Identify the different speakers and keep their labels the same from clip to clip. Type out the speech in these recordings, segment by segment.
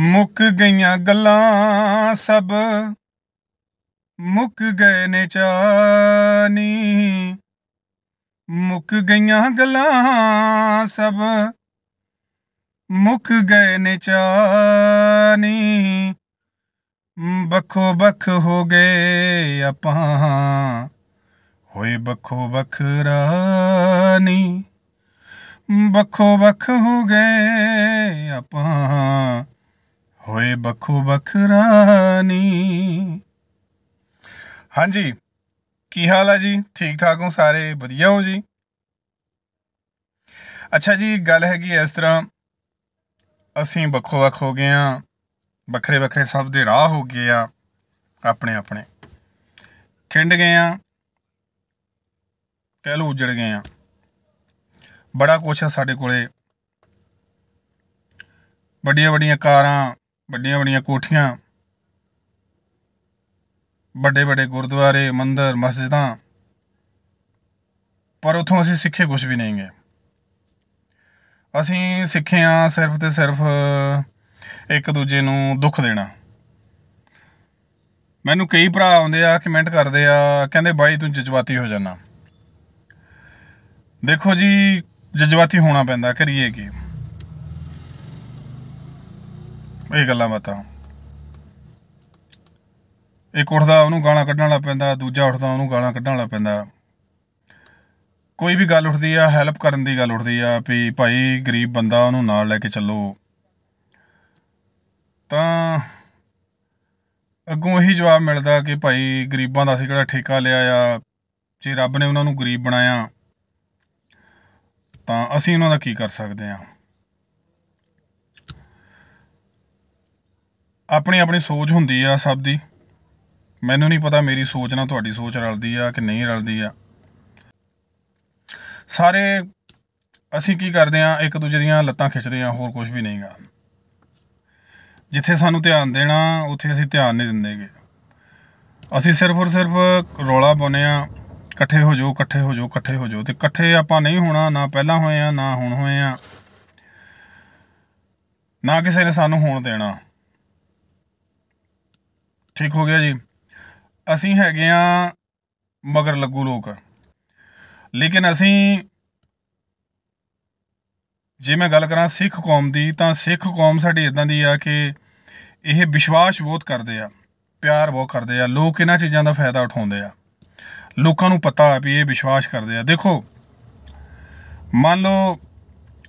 Speaker 1: ਮੁੱਕ ਗਈਆਂ ਗੱਲਾਂ ਸਭ ਮੁੱਕ ਗਏ ਨੇ ਚਾਨੀ ਮੁੱਕ ਗਈਆਂ ਗੱਲਾਂ ਸਭ ਮੁੱਕ ਗਏ ਨੇ ਚਾਨੀ ਬਖੋ ਬਖ ਹੋ ਗਏ ਆਪਾਂ ਹੋਏ ਬਖੋ ਨੀ ਬਖੋ ਬਖ ਹੋ ਗਏ ਆਪਾਂ ਹੋਏ ਬਖੋ ਬਖਰਾਨੀ ਹਾਂਜੀ ਕੀ ਹਾਲ ਆ ਜੀ ਠੀਕ ਠਾਕ ਹੋ ਸਾਰੇ ਵਧੀਆ ਹੋ ਜੀ ਅੱਛਾ ਜੀ ਗੱਲ ਹੈਗੀ ਇਸ ਤਰ੍ਹਾਂ ਅਸੀਂ ਬਖੋ ਬਖ ਹੋ ਗਏ ਆ ਬਖਰੇ ਬਖਰੇ ਸਭ ਦੇ ਰਾਹ ਹੋ ਗਏ ਆ ਆਪਣੇ ਆਪਣੇ ਖਿੰਡ ਗਏ ਆ ਕਹਿ ਲੋ ਉਜੜ ਗਏ ਆ ਬੜਾ ਕੁਛ ਆ ਸਾਡੇ ਕੋਲੇ ਵੱਡੀਆਂ ਵੱਡੀਆਂ ਕਾਰਾਂ ਵੱਡੀਆਂ ਵੱਡੀਆਂ ਕੋਠੀਆਂ ਵੱਡੇ ਵੱਡੇ ਗੁਰਦੁਆਰੇ ਮੰਦਰ ਮਸਜਿਦਾਂ ਪਰ ਉਥੋਂ ਅਸੀਂ ਸਿੱਖੇ ਕੁਝ ਵੀ ਨਹੀਂ ਗਏ ਅਸੀਂ ਸਿੱਖੇ ਆ ਸਿਰਫ ਤੇ ਸਿਰਫ ਇੱਕ ਦੂਜੇ ਨੂੰ ਦੁੱਖ ਦੇਣਾ ਮੈਨੂੰ ਕਈ ਭਰਾ ਆਉਂਦੇ ਆ ਕਮੈਂਟ ਕਰਦੇ ਆ ਕਹਿੰਦੇ ਬਾਈ ਤੂੰ ਜਜ਼ਬਾਤੀ ਹੋ ਜਾਣਾ ਦੇਖੋ ਜੀ ਜਜ਼ਬਾਤੀ ਹੋਣਾ ਪੈਂਦਾ ਕਰੀਏ ਕੀ ਇਹ ਗੱਲਾਂ ਬਾਤਾਂ ਇੱਕ ਉੱਠਦਾ ਉਹਨੂੰ ਗਾਲਾਂ ਕੱਢਣ ਵਾਲਾ ਪੈਂਦਾ ਦੂਜਾ ਉੱਠਦਾ ਉਹਨੂੰ ਗਾਲਾਂ ਕੱਢਣ ਵਾਲਾ ਪੈਂਦਾ ਕੋਈ ਵੀ ਗੱਲ ਉੱਠਦੀ ਆ ਹੈਲਪ ਕਰਨ ਦੀ ਗੱਲ ਉੱਠਦੀ ਆ ਵੀ ਭਾਈ ਗਰੀਬ ਬੰਦਾ ਉਹਨੂੰ ਨਾਲ ਲੈ ਕੇ ਚੱਲੋ ਤਾਂ ਅੱਗੋਂ ਇਹੀ ਜਵਾਬ ਮਿਲਦਾ ਕਿ ਭਾਈ ਗਰੀਬਾਂ ਦਾ ਅਸੀਂ ਕਿਹੜਾ ਠੇਕਾ ਲਿਆ ਆ ਜੇ ਰੱਬ ਨੇ ਉਹਨਾਂ ਨੂੰ ਗਰੀਬ ਬਣਾਇਆ ਤਾਂ ਅਸੀਂ ਉਹਨਾਂ ਦਾ ਕੀ ਕਰ ਸਕਦੇ ਆ ਆਪਣੀ ਆਪਣੀ ਸੋਚ ਹੁੰਦੀ ਆ ਸਭ ਦੀ ਮੈਨੂੰ ਨਹੀਂ ਪਤਾ ਮੇਰੀ ਸੋਚ ਨਾਲ ਤੁਹਾਡੀ ਸੋਚ ਰਲਦੀ ਆ ਕਿ ਨਹੀਂ ਰਲਦੀ ਆ ਸਾਰੇ ਅਸੀਂ ਕੀ ਕਰਦੇ ਆ ਇੱਕ ਦੂਜੇ ਦੀਆਂ ਲੱਤਾਂ ਖਿੱਚਦੇ ਆ ਹੋਰ ਕੁਝ ਵੀ ਨਹੀਂਗਾ ਜਿੱਥੇ ਸਾਨੂੰ ਧਿਆਨ ਦੇਣਾ ਉੱਥੇ ਅਸੀਂ ਧਿਆਨ ਨਹੀਂ ਦਿੰਦੇਗੇ ਅਸੀਂ ਸਿਰਫ ਔਰ ਸਿਰਫ ਰੋਲਾ ਪਾਉਨੇ ਆ ਇਕੱਠੇ ਹੋ ਜਾਓ ਇਕੱਠੇ ਹੋ ਜਾਓ ਇਕੱਠੇ ਹੋ ਜਾਓ ਤੇ ਇਕੱਠੇ ਆਪਾਂ ਨਹੀਂ ਹੋਣਾ ਨਾ ਪਹਿਲਾਂ ਹੋਏ ਆ ਨਾ ਹੁਣ ਹੋਏ ਆ ਨਾ ਕਿਸੇ ਨੇ ਸਾਨੂੰ ਹੋਣ ਦੇਣਾ ਠੀਕ ਹੋ ਗਿਆ ਜੀ ਅਸੀਂ ਹੈਗੇ ਆ ਮਗਰ ਲੱਗੂ ਲੋਕ ਲੇਕਿਨ ਅਸੀਂ ਜੇ ਮੈਂ ਗੱਲ ਕਰਾਂ ਸਿੱਖ ਕੌਮ ਦੀ ਤਾਂ ਸਿੱਖ ਕੌਮ ਸਾਡੀ ਇਦਾਂ ਦੀ ਆ ਕਿ ਇਹ ਵਿਸ਼ਵਾਸ ਬਹੁਤ ਕਰਦੇ ਆ ਪਿਆਰ ਬਹੁਤ ਕਰਦੇ ਆ ਲੋਕ ਇਹਨਾਂ ਚੀਜ਼ਾਂ ਦਾ ਫਾਇਦਾ ਉਠਾਉਂਦੇ ਆ ਲੋਕਾਂ ਨੂੰ ਪਤਾ ਆ ਵੀ ਇਹ ਵਿਸ਼ਵਾਸ ਕਰਦੇ ਆ ਦੇਖੋ ਮੰਨ ਲਓ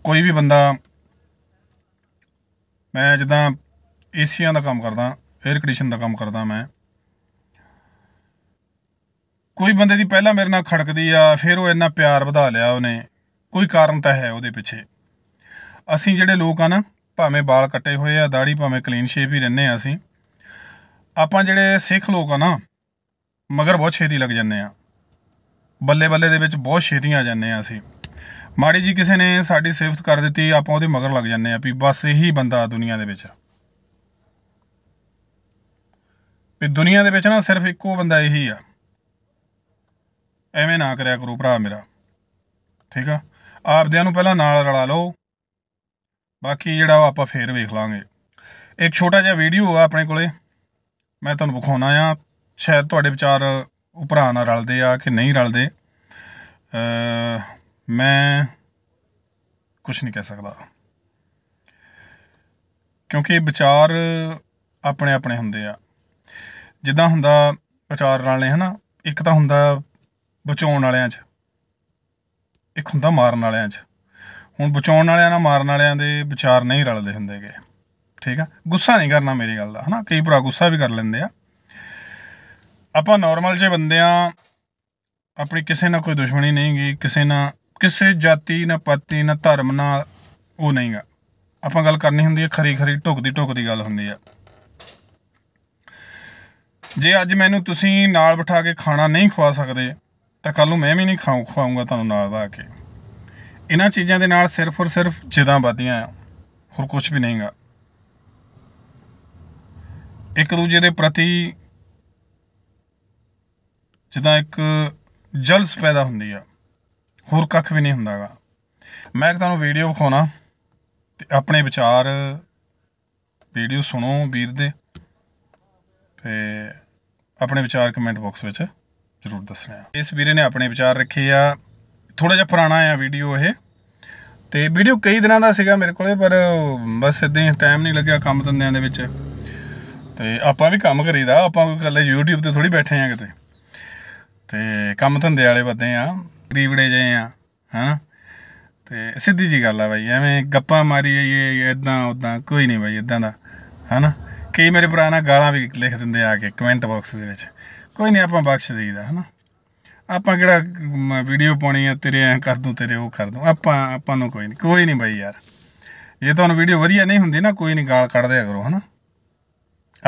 Speaker 1: ਕੋਈ ਵੀ ਬੰਦਾ ਮੈਂ ਜਦਾਂ ਏਸੀਆਂ ਦਾ ਕੰਮ ਕਰਦਾ ਏਅਰ ਕੰਡੀਸ਼ਨ ਦਾ ਕੰਮ ਕਰਦਾ ਮੈਂ ਕੋਈ ਬੰਦੇ ਦੀ ਪਹਿਲਾਂ ਮੇਰੇ ਨਾਲ ਖੜਕਦੀ ਆ ਫਿਰ ਉਹ ਇੰਨਾ ਪਿਆਰ ਵਧਾ ਲਿਆ ਉਹਨੇ ਕੋਈ ਕਾਰਨ ਤਾਂ ਹੈ ਉਹਦੇ ਪਿੱਛੇ ਅਸੀਂ ਜਿਹੜੇ ਲੋਕ ਆ ਨਾ ਭਾਵੇਂ ਵਾਲ ਕੱਟੇ ਹੋਏ ਆ ਦਾੜੀ ਭਾਵੇਂ ਕਲੀਨ ਸ਼ੇਪ ਹੀ ਰਹਿੰਨੇ ਆ ਅਸੀਂ ਆਪਾਂ ਜਿਹੜੇ ਸਿੱਖ ਲੋਕ ਆ ਨਾ ਮਗਰ ਬਹੁਤ ਛੇਤੀ ਲੱਗ ਜੰਨੇ ਆ ਬੱਲੇ ਬੱਲੇ ਦੇ ਵਿੱਚ ਬਹੁਤ ਛੇਤੀ ਆ ਜੰਨੇ ਆ ਅਸੀਂ ਮਾੜੀ ਜੀ ਕਿਸੇ ਨੇ ਸਾਡੀ ਸਿਫਤ ਕਰ ਦਿੱਤੀ ਆਪਾਂ ਉਹਦੇ ਮਗਰ ਲੱਗ ਜੰਨੇ ਆ ਵੀ ਬਸ ਇਹੀ ਬੰਦਾ ਦੁਨੀਆ ਦੇ ਵਿੱਚ ਆ ਵੀ ਦੁਨੀਆ ਦੇ ਵਿੱਚ ਨਾ ਸਿਰਫ ਇੱਕੋ ਬੰਦਾ ਇਹੀ ਆ ਐਵੇਂ ਨਾ ਕਰਿਆ ਕਰੋ ਭਰਾ ਮੇਰਾ ਠੀਕ ਆ ਆਪਦਿਆਂ ਨੂੰ ਪਹਿਲਾਂ ਨਾਲ ਰਲਾ ਲਓ ਬਾਕੀ ਜਿਹੜਾ ਉਹ ਆਪਾਂ ਫੇਰ ਵੇਖ ਲਾਂਗੇ ਇੱਕ ਛੋਟਾ ਜਿਹਾ ਵੀਡੀਓ ਆ ਆਪਣੇ ਕੋਲੇ ਮੈਂ ਤੁਹਾਨੂੰ ਵਿਖਾਉਣਾ ਆ ਸ਼ਾਇਦ ਤੁਹਾਡੇ ਵਿਚਾਰ ਉਹ ਭਰਾ ਨਾਲ ਰਲਦੇ ਆ ਕਿ ਨਹੀਂ ਰਲਦੇ ਮੈਂ ਕੁਝ ਨਹੀਂ ਕਹਿ ਸਕਦਾ ਕਿਉਂਕਿ ਵਿਚਾਰ ਆਪਣੇ ਆਪਣੇ ਹੁੰਦੇ ਆ ਜਿੱਦਾਂ ਹੁੰਦਾ ਪ੍ਰਚਾਰ ਵਾਲੇ ਹਨਾ ਇੱਕ ਤਾਂ ਹੁੰਦਾ ਬਚਾਉਣ ਵਾਲਿਆਂ 'ਚ ਇੱਕ ਹੁੰਦਾ ਮਾਰਨ ਵਾਲਿਆਂ 'ਚ ਹੁਣ ਬਚਾਉਣ ਵਾਲਿਆਂ ਨਾਲ ਮਾਰਨ ਵਾਲਿਆਂ ਦੇ ਵਿਚਾਰ ਨਹੀਂ ਰਲਦੇ ਹੁੰਦੇਗੇ ਠੀਕ ਆ ਗੁੱਸਾ ਨਹੀਂ ਕਰਨਾ ਮੇਰੀ ਗੱਲ ਦਾ ਹਨਾ ਕਈ ਭਰਾ ਗੁੱਸਾ ਵੀ ਕਰ ਲੈਂਦੇ ਆ ਆਪਾਂ ਨਾਰਮਲ ਜੇ ਬੰਦੇ ਆ ਆਪਣੀ ਕਿਸੇ ਨਾਲ ਕੋਈ ਦੁਸ਼ਮਣੀ ਨਹੀਂ ਗਈ ਕਿਸੇ ਨਾਲ ਕਿਸੇ ਜਾਤੀ ਨਾ ਪਤੀ ਨਾ ਧਰਮ ਨਾਲ ਉਹ ਨਹੀਂਗਾ ਆਪਾਂ ਗੱਲ ਕਰਨੀ ਹੁੰਦੀ ਹੈ ਖਰੀ ਖਰੀ ਢੁਕਦੀ ਢੁਕਦੀ ਗੱਲ ਹੁੰਦੀ ਆ ਜੇ ਅੱਜ ਮੈਨੂੰ ਤੁਸੀਂ ਨਾਲ ਬਿਠਾ ਕੇ ਖਾਣਾ ਨਹੀਂ ਖਵਾ ਸਕਦੇ ਤਾਂ ਕੱਲ ਨੂੰ ਮੈਂ ਵੀ ਨਹੀਂ ਖਾਉ ਖਵਾਉਂਗਾ ਤੁਹਾਨੂੰ ਨਾਲ ਬਾ ਕੇ ਇਹਨਾਂ ਚੀਜ਼ਾਂ ਦੇ ਨਾਲ ਸਿਰਫ ਔਰ ਸਿਰਫ ਜਿਦਾਂ ਵਧੀਆਂ ਹੋਰ ਕੁਝ ਵੀ ਨਹੀਂਗਾ ਇੱਕ ਦੂਜੇ ਦੇ ਪ੍ਰਤੀ ਜਿਦਾਂ ਇੱਕ ਜਲਸ ਪੈਦਾ ਹੁੰਦੀ ਆ ਹੋਰ ਕੱਖ ਵੀ ਨਹੀਂ ਹੁੰਦਾਗਾ ਮੈਂ ਤੁਹਾਨੂੰ ਵੀਡੀਓ ਵਿਖਾਉਣਾ ਤੇ ਆਪਣੇ ਵਿਚਾਰ ਵੀਡੀਓ ਸੁਣੋ ਵੀਰ ਦੇ ਤੇ ਆਪਣੇ ਵਿਚਾਰ ਕਮੈਂਟ ਬਾਕਸ ਵਿੱਚ ਜ਼ਰੂਰ ਦੱਸਣਾ ਇਸ ਵੀਰੇ ਨੇ ਆਪਣੇ ਵਿਚਾਰ ਰੱਖੇ ਆ ਥੋੜਾ ਜਿਹਾ ਪੁਰਾਣਾ ਆ ਵੀਡੀਓ ਇਹ ਤੇ ਵੀਡੀਓ ਕਈ ਦਿਨਾਂ ਦਾ ਸੀਗਾ ਮੇਰੇ ਕੋਲੇ ਪਰ ਬਸ ਇਦਾਂ ਹੀ ਟਾਈਮ ਨਹੀਂ ਲੱਗਿਆ ਕੰਮ ਧੰਦਿਆਂ ਦੇ ਵਿੱਚ ਤੇ ਆਪਾਂ ਵੀ ਕੰਮ ਕਰੀਦਾ ਆਪਾਂ ਕੋਈ ਕੱਲੇ YouTube ਤੇ ਥੋੜੀ ਬੈਠੇ ਆ ਕਿਤੇ ਤੇ ਕੰਮ ਧੰਦੇ ਵਾਲੇ ਬੰਦੇ ਆ ਗਰੀਬੜੇ ਜੇ ਆ ਹਨਾ ਤੇ ਸਿੱਧੀ ਜੀ ਗੱਲ ਆ ਬਾਈ ਐਵੇਂ ਗੱਪਾਂ ਮਾਰੀ ਜਾਈਏ ਇਦਾਂ ਉਦਾਂ ਕੋਈ ਨਹੀਂ ਬਾਈ ਇਦਾਂ ਦਾ ਹਨਾ ਕਈ ਮੇਰੇ ਭਰਾ ਗਾਲਾਂ ਵੀ ਲਿਖ ਦਿੰਦੇ ਆ ਕੇ ਕਮੈਂਟ ਬਾਕਸ ਦੇ ਵਿੱਚ ਕੋਈ ਨਹੀਂ ਆਪਾਂ ਬਖਸ਼ ਦੇਈਦਾ ਹਨਾ ਆਪਾਂ ਕਿਹੜਾ ਵੀਡੀਓ ਪਾਉਣੀ ਆ ਤੇਰੇ ਐ ਕਰ ਦੂੰ ਤੇਰੇ ਉਹ ਕਰ ਦੂੰ ਆਪਾਂ ਆਪਾਂ ਨੂੰ ਕੋਈ ਨਹੀਂ ਕੋਈ ਨਹੀਂ ਬਾਈ ਯਾਰ ਜੇ ਤੁਹਾਨੂੰ ਵੀਡੀਓ ਵਧੀਆ ਨਹੀਂ ਹੁੰਦੀ ਨਾ ਕੋਈ ਨਹੀਂ ਗਾਲ ਕੱਢ ਦਿਆ ਕਰੋ ਹਨਾ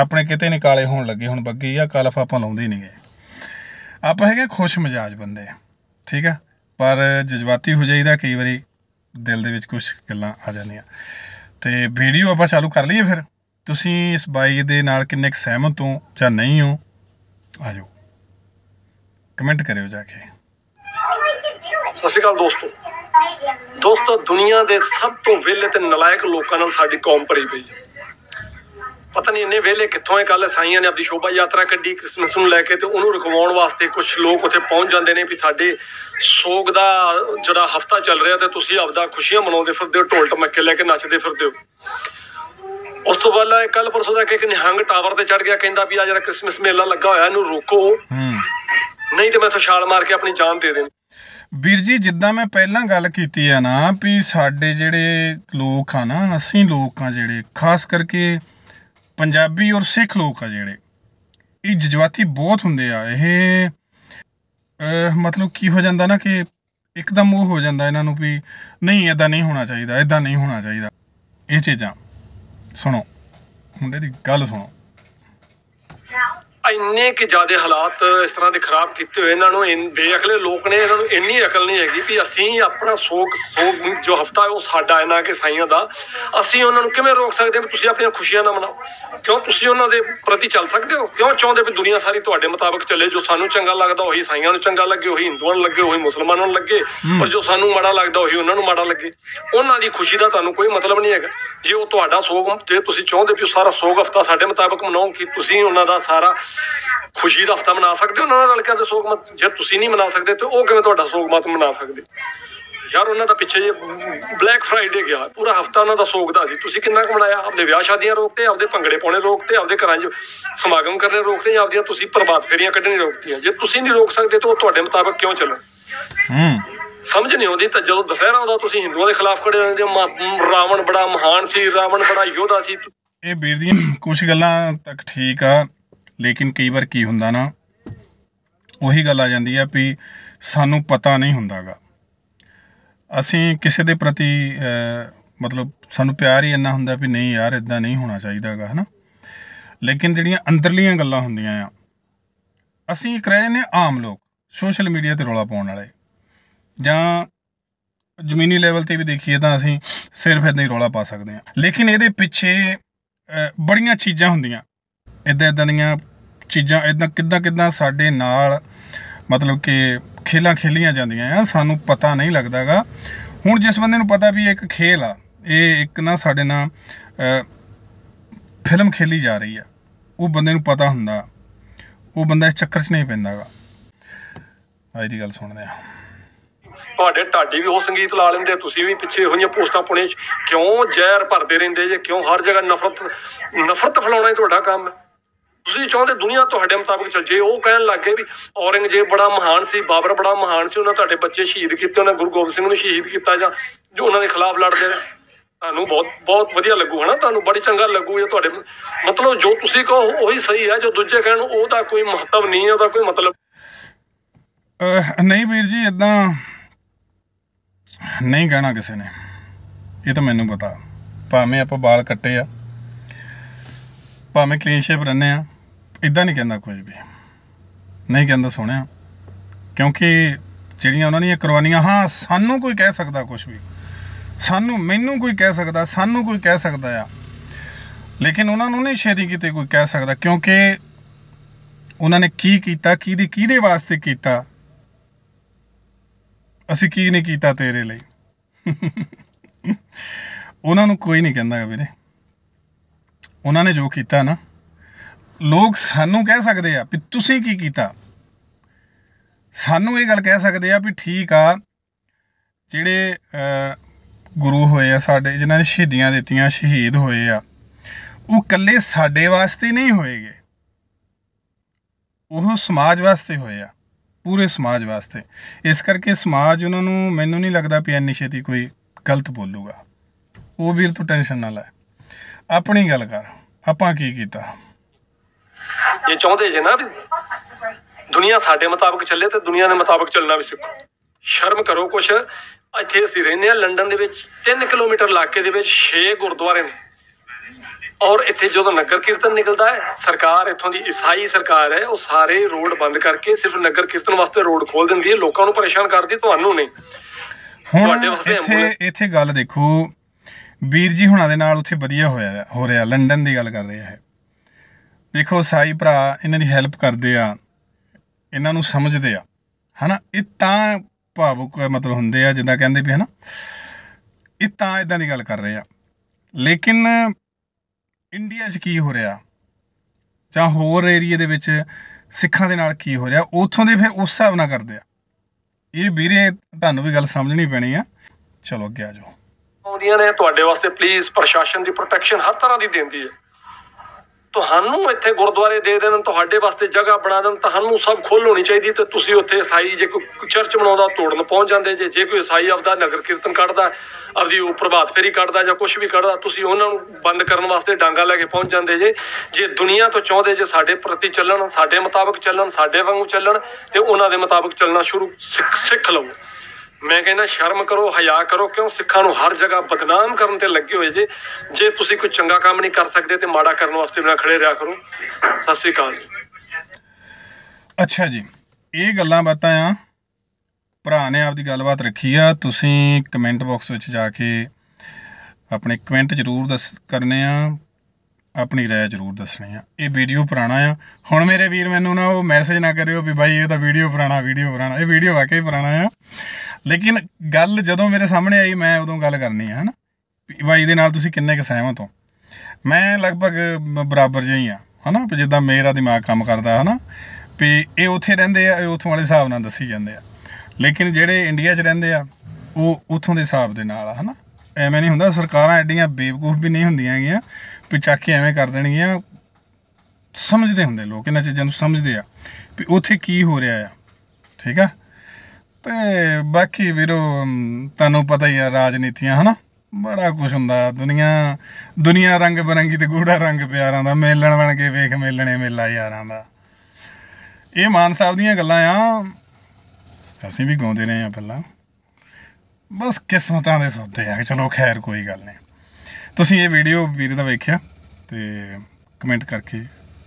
Speaker 1: ਆਪਣੇ ਕਿਤੇ ਨਹੀਂ ਕਾਲੇ ਹੋਣ ਲੱਗੇ ਹੁਣ ਬੱਗੀ ਆ ਕਲਫ ਆਪਾਂ ਲਾਉਂਦੇ ਨਹੀਂ ਗਏ ਆਪਾਂ ਹੈਗੇ ਖੁਸ਼ ਮਜਾਜ ਬੰਦੇ ਠੀਕ ਆ ਪਰ ਜਜ਼ਬਾਤੀ ਹੋ ਜਾਈਦਾ ਕਈ ਵਾਰੀ ਦਿਲ ਦੇ ਵਿੱਚ ਕੁਝ ਗੱਲਾਂ ਆ ਜਾਂਦੀਆਂ ਤੇ ਵੀਡੀਓ ਆਪਾਂ ਚਾਲੂ ਕਰ ਲਈਏ ਫਿਰ ਤੁਸੀਂ ਇਸ ਬਾਈਕ ਦੇ ਨਾਲ ਕਿੰਨੇ ਸਹਿਮਤ ਹੋ ਜਾਂ ਨਹੀਂ ਹੋ ਆਜੋ ਕਮੈਂਟ ਕਰਿਓ ਜਾ ਕੇ
Speaker 2: ਸਤਿ ਸ਼੍ਰੀ ਅਕਾਲ ਦੋਸਤੋ ਦੋਸਤੋ ਦੁਨੀਆ ਦੇ ਸਭ ਤੋਂ ਵਿਲੇ ਤੇ ਨਲਾਇਕ ਲੋਕਾਂ ਨਾਲ ਸਾਡੀ ਕੌਮ ਭਰੀ ਪਈ ਹੈ ਪਤਾ ਨਹੀਂ ਇੰਨੇ ਵਿਲੇ ਕਿੱਥੋਂ ਹੈ ਕੱਲ ਸਾਈਆਂ ਨੇ ਆਪਣੀ ਸ਼ੋਭਾ ਯਾਤਰਾ ਕੱਢੀ 크리스마ਸ ਨੂੰ ਲੈ ਕੇ ਤੇ ਉਹਨੂੰ ਰੁਕਵਾਉਣ ਵਾਸਤੇ ਕੁਝ ਲੋਕ ਉੱਥੇ ਪਹੁੰਚ ਜਾਂਦੇ ਨੇ ਵੀ ਸਾਡੇ ਸੋਗ ਦਾ ਜਿਹੜਾ ਹਫਤਾ ਚੱਲ ਰਿਹਾ ਤੇ ਤੁਸੀਂ ਆਪਦਾ ਖੁਸ਼ੀਆਂ ਮਨਾਉਂਦੇ ਫਿਰਦੇ ਹੋ ਢੋਲ ਟਮਕੇ ਲੈ ਕੇ ਨੱਚਦੇ ਫਿਰਦੇ ਹੋ ਉਸ ਤੋਂ ਬਾਅਦ ਇਹ ਕੱਲ ਪਰਸੋਂ ਦਾ ਇੱਕ ਨਿਹੰਗ ਟਾਵਰ ਤੇ ਚੜ ਗਿਆ ਕਹਿੰਦਾ ਵੀ ਆ ਜਿਹੜਾ ਕ੍ਰਿਸਮਸ ਮੇਲਾ ਲੱਗਾ ਹੋਇਆ ਇਹਨੂੰ ਰੋਕੋ
Speaker 1: ਨਹੀਂ
Speaker 2: ਤੇ ਮੈਂ ਤਾਂ ਛਾਲ ਮਾਰ ਕੇ ਆਪਣੀ ਜਾਨ ਦੇ ਦੇਣੀ
Speaker 1: ਵੀਰ ਜੀ ਜਿੱਦਾਂ ਮੈਂ ਪਹਿਲਾਂ ਗੱਲ ਕੀਤੀ ਆ ਨਾ ਵੀ ਸਾਡੇ ਜਿਹੜੇ ਲੋਕ ਆ ਨਾ ਅਸੀਂ ਲੋਕ ਆ ਜਿਹੜੇ ਖਾਸ ਕਰਕੇ ਪੰਜਾਬੀ ਔਰ ਸਿੱਖ ਲੋਕ ਆ ਜਿਹੜੇ ਇਹ ਜਜ਼ਬਾਤੀ ਬਹੁਤ ਹੁੰਦੇ ਆ ਇਹ ਮਤਲਬ ਕੀ ਹੋ ਜਾਂਦਾ ਨਾ ਕਿ ਇੱਕਦਮ ਉਹ ਹੋ ਜਾਂਦਾ ਇਹਨਾਂ ਨੂੰ ਵੀ ਨਹੀਂ ਇਦਾਂ ਨਹੀਂ ਹੋਣਾ ਚਾਹੀਦਾ ਇਦਾਂ ਨਹੀਂ ਹੋਣਾ ਚਾਹੀਦਾ ਇਹ ਚੀਜ਼ਾਂ ਸੁਣੋ ਮੁੰਡੇ ਦੀ ਗੱਲ ਸੁਣੋ
Speaker 2: ਇੰਨੇ ਕਿ ਜਿਆਦੇ ਹਾਲਾਤ ਇਸ ਤਰ੍ਹਾਂ ਦੇ ਖਰਾਬ ਕੀਤੇ ਹੋਏ ਇਹਨਾਂ ਨੂੰ ਬੇਅਕਲੇ ਲੋਕ ਨੇ ਇਹਨਾਂ ਨੂੰ ਇੰਨੀ ਅਕਲ ਨਹੀਂ ਹੈਗੀ ਵੀ ਅਸੀਂ ਆਪਣਾ ਸੋਗ ਸੋਗ ਜੋ ਹਫਤਾ ਹੈ ਉਹ ਸਾਡਾ ਹੈ ਨਾ ਕਿ ਸਾਈਆਂ ਦਾ ਅਸੀਂ ਉਹਨਾਂ ਨੂੰ ਕਿਵੇਂ ਰੋਕ ਸਕਦੇ ਹਾਂ ਤੁਸੀਂ ਆਪਣੀਆਂ ਖੁਸ਼ੀਆਂ ਨਾ ਮਨਾਓ ਕਿਉਂ ਤੁਸੀਂ ਉਹਨਾਂ ਦੇ ਪ੍ਰਤੀ ਚੱਲ ਸਕਦੇ ਹੋ ਕਿਉਂ ਚਾਹੁੰਦੇ ਵੀ ਦੁਨੀਆ ਸਾਰੀ ਤੁਹਾਡੇ ਮੁਤਾਬਕ ਚੱਲੇ ਜੋ ਸਾਨੂੰ ਚੰਗਾ ਲੱਗਦਾ ਉਹੀ ਸਾਈਆਂ ਨੂੰ ਚੰਗਾ ਲੱਗੇ ਉਹੀ ਹਿੰਦੂਆਂ ਨੂੰ ਲੱਗੇ ਉਹੀ ਮੁਸਲਮਾਨਾਂ ਨੂੰ ਲੱਗੇ ਪਰ ਜੋ ਸਾਨੂੰ ਮਾੜਾ ਲੱਗਦਾ ਉਹੀ ਉਹਨਾਂ ਨੂੰ ਮਾੜਾ ਲੱਗੇ ਉਹਨਾਂ ਦੀ ਖੁਸ਼ੀ ਦਾ ਤੁਹਾਨੂੰ ਕੋਈ ਮਤਲਬ ਨਹੀਂ ਹੈਗਾ ਜੇ ਉਹ ਤੁਹਾਡਾ ਸੋਗ ਜੇ ਤੁਸੀਂ ਚਾਹੁੰਦੇ ਵੀ ਸਾਰਾ ਸੋਗ ਹਫਤਾ ਸਾਡੇ ਮੁਤਾਬਕ ਮਨਾਓ ਕਿ ਤੁਸੀਂ ਉਹਨਾਂ ਦਾ ਸਾਰਾ ਖੁਸ਼ੀ ਦਾ ਹਫਤਾ ਮਨਾ ਸਕਦੇ ਉਹਨਾਂ ਨਾਲ ਕਹਿੰਦੇ ਸੋਗ ਮਤ ਜੇ ਤੁਸੀਂ ਨਹੀਂ ਮਨਾ ਸਕਦੇ ਤੇ ਉਹ ਕਿਵੇਂ ਤੁਹਾਡਾ ਸੋਗ ਮਤ ਮਨਾ ਸਕਦੇ ਯਾਰ ਉਹਨਾਂ ਦਾ ਪਿੱਛੇ ਜੇ ਬਲੈਕ ਫਰਾਈਡੇ ਗਿਆ ਪੂਰਾ ਹਫਤਾ ਉਹਨਾਂ ਦਾ ਸੋਗ ਦਾ ਸੀ ਤੁਸੀਂ ਕਿੰਨਾ ਕੁ ਮਨਾਇਆ ਆਪਣੇ ਵਿਆਹ ਸ਼ਾਦੀਆਂ ਰੋਕਤੇ ਆਪਦੇ ਭੰਗੜੇ ਪਾਉਣੇ ਰੋਕਤੇ ਆਪਦੇ ਘਰਾਂ 'ਚ ਸਮਾਗਮ ਕਰਨੇ ਰੋਕਤੇ ਜਾਂ ਆਪਦੀਆਂ ਤੁਸੀਂ ਪ੍ਰਭਾਤ ਫੇਰੀਆਂ ਕੱਢਣੀ ਰੋਕਤੀਆਂ ਜੇ ਤੁਸੀਂ ਨਹੀਂ ਰੋਕ ਸਕਦੇ ਤਾਂ ਉਹ ਤੁਹਾਡੇ ਮੁਤਾਬਕ ਕਿਉਂ ਚੱਲਣ ਹੂੰ ਸਮਝ ਨਹੀਂ ਆਉਂਦੀ ਤਾਂ ਜਦੋਂ ਦੁਸਹਿਰਾ ਆਉਂਦਾ ਤੁਸੀਂ ਹਿੰਦੂਆਂ ਦੇ ਖਿਲਾਫ ਖੜੇ ਹੋ ਜਾਂਦੇ ਹੋ ਰਾਵਣ ਬੜਾ ਮਹਾਨ ਸੀ ਰਾਵਣ ਬੜਾ ਯੋਧਾ ਸੀ
Speaker 1: ਇਹ ਵੀਰ ਦੀਆਂ ਕੁਝ ਗੱਲਾਂ ਤੱਕ ਠੀਕ ਆ ਲੇਕਿਨ ਕਈ ਵਾਰ ਕੀ ਹੁੰਦਾ ਨਾ ਉਹੀ ਗੱਲ ਆ ਜਾਂਦੀ ਆ ਵੀ ਸਾਨੂੰ ਪਤਾ ਨਹੀਂ ਹੁੰਦਾਗਾ ਅਸੀਂ ਕਿਸੇ ਦੇ ਪ੍ਰਤੀ ਮਤਲਬ ਸਾਨੂੰ ਪਿਆਰ ਹੀ ਇੰਨਾ ਹੁੰਦਾ ਵੀ ਨਹੀਂ ਯਾਰ ਇਦਾਂ ਨਹੀਂ ਹੋਣਾ ਚਾਹੀਦਾਗਾ ਹਨਾ ਲੇਕਿਨ ਜਿਹੜੀਆਂ ਅੰਦਰਲੀਆਂ ਗੱਲਾਂ ਹੁੰਦੀਆਂ ਆ ਅਸੀਂ ਇੱਕ ਰਹੇ ਨੇ ਆਮ ਲੋਕ ਸੋਸ਼ਲ ਮੀਡੀਆ ਤੇ ਰੌਲਾ ਪਾਉਣ ਵਾਲੇ ਜਾਂ ਜ਼ਮੀਨੀ ਲੈਵਲ ਤੇ ਵੀ ਦੇਖੀਏ ਤਾਂ ਅਸੀਂ ਸਿਰਫ ਇਦਾਂ ਹੀ ਰੌਲਾ ਪਾ ਸਕਦੇ ਹਾਂ ਲੇਕਿਨ ਇਹਦੇ ਪਿੱਛੇ ਬੜੀਆਂ ਚੀਜ਼ਾਂ ਹੁੰਦੀਆਂ ਇਦਾਂ ਇਦਾਂ ਦੀਆਂ ਚੀਜ਼ਾਂ ਇਦਾਂ ਕਿੱਦਾਂ ਕਿੱਦਾਂ ਸਾਡੇ ਨਾਲ ਮਤਲਬ ਕਿ ਖੇਲਾਂ ਖੇਲੀਆਂ ਜਾਂਦੀਆਂ ਆ ਸਾਨੂੰ ਪਤਾ ਨਹੀਂ ਲੱਗਦਾਗਾ ਹੁਣ ਜਿਸ ਬੰਦੇ ਨੂੰ ਪਤਾ ਵੀ ਇੱਕ ਖੇਲ ਆ ਇਹ ਇੱਕ ਨਾ ਸਾਡੇ ਨਾਲ ਫਿਲਮ ਖੇਲੀ ਜਾ ਰਹੀ ਆ ਉਹ ਬੰਦੇ ਨੂੰ ਪਤਾ ਹੁੰਦਾ ਉਹ ਬੰਦਾ ਇਸ ਚੱਕਰ 'ਚ ਨਹੀਂ ਪੈਂਦਾਗਾ ਅੱਜ ਦੀ ਗੱਲ ਸੁਣਦੇ ਆ
Speaker 2: ਤੁਹਾਡੇ ਢਾਡੀ ਵੀ ਉਹ ਸੰਗੀਤ ਲਾ ਲੈਂਦੇ ਤੁਸੀਂ ਵੀ ਪਿੱਛੇ ਹੋਈਆਂ ਪੋਸਟਾਂ ਪੁਣੇ ਕਿਉਂ ਜ਼ਹਿਰ ਭਰਦੇ ਰਹਿੰਦੇ ਜੇ ਕਿਉਂ ਹਰ ਜਗ੍ਹਾ ਨਫ਼ਰਤ ਨਫ਼ਰਤ ਫਲਾਉਣਾ ਤੁਹਾਡਾ ਕੰਮ ਹੈ ਤੁਸੀਂ ਚਾਹੁੰਦੇ ਦੁਨੀਆ ਤੁਹਾਡੇ ਮੁਤਾਬਕ ਚੱਲੇ ਜੇ ਉਹ ਕਹਿਣ ਲੱਗੇ ਵੀ ਔਰੰਗਜ਼ੇਬ ਬੜਾ ਮਹਾਨ ਸੀ ਬਾਬਰ ਬੜਾ ਮਹਾਨ ਸੀ ਉਹਨਾਂ ਤੁਹਾਡੇ ਬੱਚੇ ਸ਼ਹੀਦ ਕੀਤੇ ਉਹਨਾਂ ਗੁਰੂ ਗੋਬਿੰਦ ਸਿੰਘ ਨੂੰ ਸ਼ਹੀਦ ਕੀਤਾ ਜਾਂ ਜੋ ਉਹਨਾਂ ਦੇ ਖਿਲਾਫ ਲੜਦੇ ਨੇ ਤੁਹਾਨੂੰ ਬਹੁਤ ਬਹੁਤ ਵਧੀਆ ਲੱਗੂ ਹਨਾ ਤੁਹਾਨੂੰ ਬੜੀ ਚੰਗਾ ਲੱਗੂ ਜੇ ਤੁਹਾਡੇ ਮਤਲਬ ਜੋ ਤੁਸੀਂ ਕਹੋ ਉਹੀ ਸਹੀ ਹੈ ਜੋ ਦੂਜੇ ਕਹਿਣ ਉਹਦਾ ਕੋਈ ਮਹੱਤਵ ਨਹੀਂ ਹੈ ਉਹਦਾ
Speaker 1: ਕੋਈ ਮਤਲਬ ਨਹੀਂ ਵੀਰ ਜੀ ਇਦਾਂ ਨਹੀਂ ਕਹਿਣਾ ਕਿਸੇ ਨੇ ਇਹ ਤਾਂ ਮੈਨੂੰ ਪਤਾ ਭਾਵੇਂ ਆਪਾਂ ਵਾਲ ਕੱਟੇ ਆ ਭਾਵੇਂ ਕਲੀਨ ਸ਼ੇਪ ਰਹਨੇ ਆ ਇਦਾਂ ਨਹੀਂ ਕਹਿੰਦਾ ਕੋਈ ਵੀ ਨਹੀਂ ਕਹਿੰਦਾ ਸੋਹਣਿਆ ਕਿਉਂਕਿ ਜਿਹੜੀਆਂ ਉਹਨਾਂ ਦੀਆਂ ਕੁਰਬਾਨੀਆਂ ਹਾਂ ਸਾਨੂੰ ਕੋਈ ਕਹਿ ਸਕਦਾ ਕੁਝ ਵੀ ਸਾਨੂੰ ਮੈਨੂੰ ਕੋਈ ਕਹਿ ਸਕਦਾ ਸਾਨੂੰ ਕੋਈ ਕਹਿ ਸਕਦਾ ਆ ਲੇਕਿਨ ਉਹਨਾਂ ਨੂੰ ਨਹੀਂ ਸ਼ੇਰੀ ਕਿਤੇ ਕੋਈ ਕਹਿ ਸਕਦਾ ਕਿਉਂਕਿ ਉਹਨਾਂ ਨੇ ਕੀ ਕੀਤਾ ਕਿਹਦੀ ਕਿਹਦੇ ਵਾਸਤੇ ਕੀਤਾ ਅਸੀਂ ਕੀ ਨਹੀਂ ਕੀਤਾ ਤੇਰੇ ਲਈ ਉਹਨਾਂ ਨੂੰ ਕੋਈ ਨਹੀਂ ਕਹਿੰਦਾ ਵੀਰੇ ਉਹਨਾਂ ਨੇ ਜੋ ਕੀਤਾ ਨਾ ਲੋਕ ਸਾਨੂੰ ਕਹਿ ਸਕਦੇ ਆ ਵੀ ਤੁਸੀਂ ਕੀ ਕੀਤਾ ਸਾਨੂੰ ਇਹ ਗੱਲ ਕਹਿ ਸਕਦੇ ਆ ਵੀ ਠੀਕ ਆ ਜਿਹੜੇ ਗੁਰੂ ਹੋਏ ਆ ਸਾਡੇ ਜਿਨ੍ਹਾਂ ਨੇ ਸ਼ਹੀਦੀਆਂ ਦਿੱਤੀਆਂ ਸ਼ਹੀਦ ਹੋਏ ਆ ਉਹ ਕੱਲੇ ਸਾਡੇ ਵਾਸਤੇ ਨਹੀਂ ਹੋਏਗੇ ਉਹ ਸਮਾਜ ਵਾਸਤੇ ਹੋਏ ਆ ਪੂਰੇ ਸਮਾਜ ਵਾਸਤੇ ਇਸ ਕਰਕੇ ਸਮਾਜ ਉਹਨਾਂ ਨੂੰ ਮੈਨੂੰ ਨਹੀਂ ਲੱਗਦਾ ਵੀ ਐਨੀ ਛੇਤੀ ਕੋਈ ਗਲਤ ਬੋਲੂਗਾ ਉਹ ਵੀਰ ਤੂੰ ਟੈਨਸ਼ਨ ਨਾ ਲੈ ਆਪਣੀ ਗੱਲ ਕਰ ਆਪਾਂ ਕੀ ਕੀਤਾ
Speaker 2: ਜੇ ਚਾਹੁੰਦੇ ਜੇ ਨਾ ਦੁਨੀਆ ਸਾਡੇ ਮੁਤਾਬਕ ਚੱਲੇ ਤੇ ਦੁਨੀਆ ਦੇ ਮੁਤਾਬਕ ਚੱਲਣਾ ਵੀ ਸਿੱਖੋ ਸ਼ਰਮ ਕਰੋ ਕੁਛ ਇੱਥੇ ਅਸੀਂ ਰਹਿੰਦੇ ਆ ਲੰਡਨ ਦੇ ਵਿੱਚ 3 ਕਿਲੋਮੀਟਰ ਇਲਾਕੇ ਦੇ ਵਿੱਚ 6 ਗੁਰਦੁਆਰੇ ਨੇ ਔਰ ਇੱਥੇ ਜਦੋਂ ਨਗਰ ਕੀਰਤਨ ਨਿਕਲਦਾ ਹੈ ਸਰਕਾਰ ਇੱਥੋਂ ਦੀ ਈਸਾਈ ਸਰਕਾਰ ਹੈ ਉਹ ਸਾਰੇ ਰੋਡ ਬੰਦ ਕਰਕੇ ਸਿਰਫ ਨਗਰ ਕੀਰਤਨ ਵਾਸਤੇ ਰੋਡ ਖੋਲ ਦਿੰਦੀ ਹੈ ਲੋਕਾਂ ਨੂੰ ਪਰੇਸ਼ਾਨ ਕਰਦੀ ਤੁਹਾਨੂੰ ਨਹੀਂ ਹੁਣ ਇੱਥੇ
Speaker 1: ਇੱਥੇ ਗੱਲ ਦੇਖੋ ਵੀਰ ਜੀ ਹੁਣਾਂ ਦੇ ਨਾਲ ਉੱਥੇ ਵਧੀਆ ਹੋਇਆ ਹੋ ਰਿਹਾ ਲੰਡਨ ਦੀ ਗੱਲ ਕਰ ਰਿਹਾ ਹੈ ਦੇਖੋ ਸਾਈ ਭਰਾ ਇਹਨਾਂ ਦੀ ਹੈਲਪ ਕਰਦੇ ਆ ਇਹਨਾਂ ਨੂੰ ਸਮਝਦੇ ਆ ਹਨਾ ਇਹ ਤਾਂ ਭਾਵੁਕ ਮਤਲਬ ਹੁੰਦੇ ਆ ਜਿੱਦਾਂ ਕਹਿੰਦੇ ਵੀ ਹਨਾ ਇਹ ਤਾਂ ਇਦਾਂ ਦੀ ਗੱਲ ਕਰ ਰਹੇ ਆ ਲੇਕਿਨ ਇੰਡੀਆ 'ਚ ਕੀ ਹੋ ਰਿਹਾ ਜਾਂ ਹੋਰ ਏਰੀਆ ਦੇ ਵਿੱਚ ਸਿੱਖਾਂ ਦੇ ਨਾਲ ਕੀ ਹੋ ਰਿਹਾ ਉਥੋਂ ਦੇ ਫਿਰ ਉਸ ਹਿਸਾਬ ਨਾਲ ਕਰਦੇ ਆ ਇਹ ਵੀਰੇ ਤੁਹਾਨੂੰ ਵੀ ਗੱਲ ਸਮਝਣੀ ਪੈਣੀ ਆ ਚਲੋ ਅੱਗੇ ਆ ਜਾਓ
Speaker 2: ਆਉਂਦੀਆਂ ਨੇ ਤੁਹਾਡੇ ਵਾਸਤੇ ਪਲੀਜ਼ ਪ੍ਰਸ਼ਾਸਨ ਦੀ ਪ੍ਰੋਟੈਕਸ਼ਨ ਹਰ ਤਰ੍ਹਾਂ ਦੀ ਦਿੰਦੀ ਹੈ ਤੁਹਾਨੂੰ ਇੱਥੇ ਗੁਰਦੁਆਰੇ ਦੇ ਦੇਣ ਤੁਹਾਡੇ ਵਾਸਤੇ ਜਗ੍ਹਾ ਬਣਾ ਦੇਣ ਤੁਹਾਨੂੰ ਸਭ ਖੋਲ ਹੋਣੀ ਚਾਹੀਦੀ ਤੇ ਤੁਸੀਂ ਉੱਥੇ ਈਸਾਈ ਜੇ ਕੋਈ ਚਰਚ ਬਣਾਉਂਦਾ ਤੋੜਨ ਪਹੁੰਚ ਜਾਂਦੇ ਜੇ ਜੇ ਕੋਈ ਈਸਾਈ ਆਪਦਾ ਨਗਰ ਕੀਰਤਨ ਕੱਢਦਾ ਆਪਦੀ ਉਹ ਪ੍ਰਭਾਤ ਫੇਰੀ ਕੱਢਦਾ ਜਾਂ ਕੁਝ ਵੀ ਕੱਢਦਾ ਤੁਸੀਂ ਉਹਨਾਂ ਨੂੰ ਬੰਦ ਕਰਨ ਵਾਸਤੇ ਡਾਂਗਾ ਲੈ ਕੇ ਪਹੁੰਚ ਜਾਂਦੇ ਜੇ ਜੇ ਦੁਨੀਆ ਤੋਂ ਚਾਹੁੰਦੇ ਜੇ ਸਾਡੇ ਪ੍ਰਤੀ ਚੱਲਣ ਸਾਡੇ ਮੁਤਾਬਕ ਚੱਲਣ ਸਾਡੇ ਵਾਂਗੂ ਚੱਲਣ ਤੇ ਉਹਨਾਂ ਦੇ ਮੁਤਾਬਕ ਚੱਲਣਾ ਸ਼ੁਰੂ ਸਿੱਖ ਲਓ ਮੈਂ ਕਹਿੰਦਾ ਸ਼ਰਮ ਕਰੋ ਹਯਾ ਕਰੋ ਕਿਉਂ ਸਿੱਖਾਂ ਨੂੰ ਹਰ ਜਗ੍ਹਾ ਬਦਨਾਮ ਕਰਨ ਤੇ ਲੱਗੇ ਹੋਏ ਜੇ ਜੇ ਤੁਸੀਂ ਕੋਈ ਚੰਗਾ ਕੰਮ ਨਹੀਂ ਕਰ ਸਕਦੇ ਤੇ ਮਾੜਾ ਕਰਨ ਵਾਸਤੇ ਬਿਨਾ ਖੜੇ ਰਿਹਾ ਕਰੋ ਸਤਿ ਸ੍ਰੀ ਅਕਾਲ
Speaker 1: ਅੱਛਾ ਜੀ ਇਹ ਗੱਲਾਂ ਬਾਤਾਂ ਆ ਭਰਾ ਨੇ ਆਪਦੀ ਗੱਲਬਾਤ ਰੱਖੀ ਆ ਤੁਸੀਂ ਕਮੈਂਟ ਬਾਕਸ ਵਿੱਚ ਜਾ ਕੇ ਆਪਣੇ ਕਮੈਂਟ ਜ਼ਰੂਰ ਦੱਸ ਕਰਨੇ ਆ ਆਪਣੀ رائے ਜ਼ਰੂਰ ਦੱਸਣੀ ਆ ਇਹ ਵੀਡੀਓ ਪੁਰਾਣਾ ਆ ਹੁਣ ਮੇਰੇ ਵੀਰ ਮੈਨੂੰ ਨਾ ਉਹ ਮੈਸੇਜ ਨਾ ਕਰਿਓ ਵੀ ਬਾਈ ਇਹ ਤਾਂ ਵੀਡੀਓ ਪੁਰਾਣਾ ਵੀਡੀਓ ਪੁਰਾਣਾ ਇਹ ਵੀਡੀਓ ਵਾਕਈ ਪੁਰਾਣਾ ਆ ਲੇਕਿਨ ਗੱਲ ਜਦੋਂ ਮੇਰੇ ਸਾਹਮਣੇ ਆਈ ਮੈਂ ਉਦੋਂ ਗੱਲ ਕਰਨੀ ਹੈ ਹਨਾ ਬਾਈ ਦੇ ਨਾਲ ਤੁਸੀਂ ਕਿੰਨੇ ਕੁ ਸਹਿਮਤ ਹੋ ਮੈਂ ਲਗਭਗ ਬਰਾਬਰ ਜਿਹਾ ਹੀ ਆ ਹਨਾ ਜਿੱਦਾਂ ਮੇਰਾ ਦਿਮਾਗ ਕੰਮ ਕਰਦਾ ਹਨਾ ਵੀ ਇਹ ਉੱਥੇ ਰਹਿੰਦੇ ਆ ਉੱਥੋਂ ਵਾਲੇ ਹਿਸਾਬ ਨਾਲ ਦੱਸੀ ਜਾਂਦੇ ਆ ਲੇਕਿਨ ਜਿਹੜੇ ਇੰਡੀਆ 'ਚ ਰਹਿੰਦੇ ਆ ਉਹ ਉੱਥੋਂ ਦੇ ਹਿਸਾਬ ਦੇ ਨਾਲ ਆ ਹਨਾ ਐਵੇਂ ਨਹੀਂ ਹੁੰਦਾ ਸਰਕਾਰਾਂ ਐਡੀਆਂ ਬੇਵਕੂਫ ਵੀ ਨਹੀਂ ਹੁੰਦੀਆਂ ਹੈਗੀਆਂ ਵੀ ਚਾਕੇ ਐਵੇਂ ਕਰ ਦੇਣਗੀਆਂ ਸਮਝਦੇ ਹੁੰਦੇ ਲੋਕ ਇਹਨਾਂ ਚੀਜ਼ਾਂ ਨੂੰ ਸਮਝਦੇ ਆ ਵੀ ਉੱਥੇ ਕੀ ਹੋ ਰਿਹਾ ਆ ਠੀਕ ਆ ਤੇ ਬਾਕੀ ਵੀਰੋ ਤੁਹਾਨੂੰ ਪਤਾ ਹੀ ਆ ਰਾਜਨੀਤੀਆਂ ਹਨਾ ਬੜਾ ਕੁਝ ਹੁੰਦਾ ਦੁਨੀਆ ਦੁਨੀਆ ਰੰਗ ਬਰੰਗੀ ਤੇ ਗੂੜਾ ਰੰਗ ਪਿਆਰਾਂ ਦਾ ਮੇਲਣ ਬਣ ਕੇ ਵੇਖ ਮੇਲਣੇ ਮੇਲਾ ਯਾਰਾਂ ਦਾ ਇਹ ਮਾਨ ਸਾਹਿਬ ਦੀਆਂ ਗੱਲਾਂ ਆ ਅਸੀਂ ਵੀ ਗਾਉਂਦੇ ਰਹੇ ਆ ਪਹਿਲਾਂ ਬਸ ਕਿਸਮਤਾਂ ਦੇ ਸੋਤੇ ਆ ਚਲੋ ਖੈਰ ਕੋਈ ਗੱਲ ਨਹੀਂ ਤੁਸੀਂ ਇਹ ਵੀਡੀਓ ਵੀਰ ਦਾ ਵੇਖਿਆ ਤੇ ਕਮੈਂਟ ਕਰਕੇ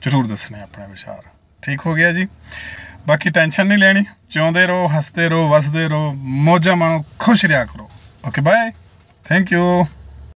Speaker 1: ਜ਼ਰੂਰ ਦੱਸਣਾ ਆਪਣਾ ਵਿਚਾਰ ਠੀਕ ਹੋ ਗਿਆ ਜੀ ਬਾਕੀ ਟੈਨਸ਼ਨ ਨਹੀਂ ਲੈਣੀ ਚਾਉਂਦੇ ਰਹੋ ਹੱਸਦੇ ਰਹੋ ਵਸਦੇ ਰਹੋ ਮੌਜਾਂ ਮਾਣੋ ਖੁਸ਼ ਰਿਹਾ ਕਰੋ ਓਕੇ ਬਾਏ ਥੈਂਕ ਯੂ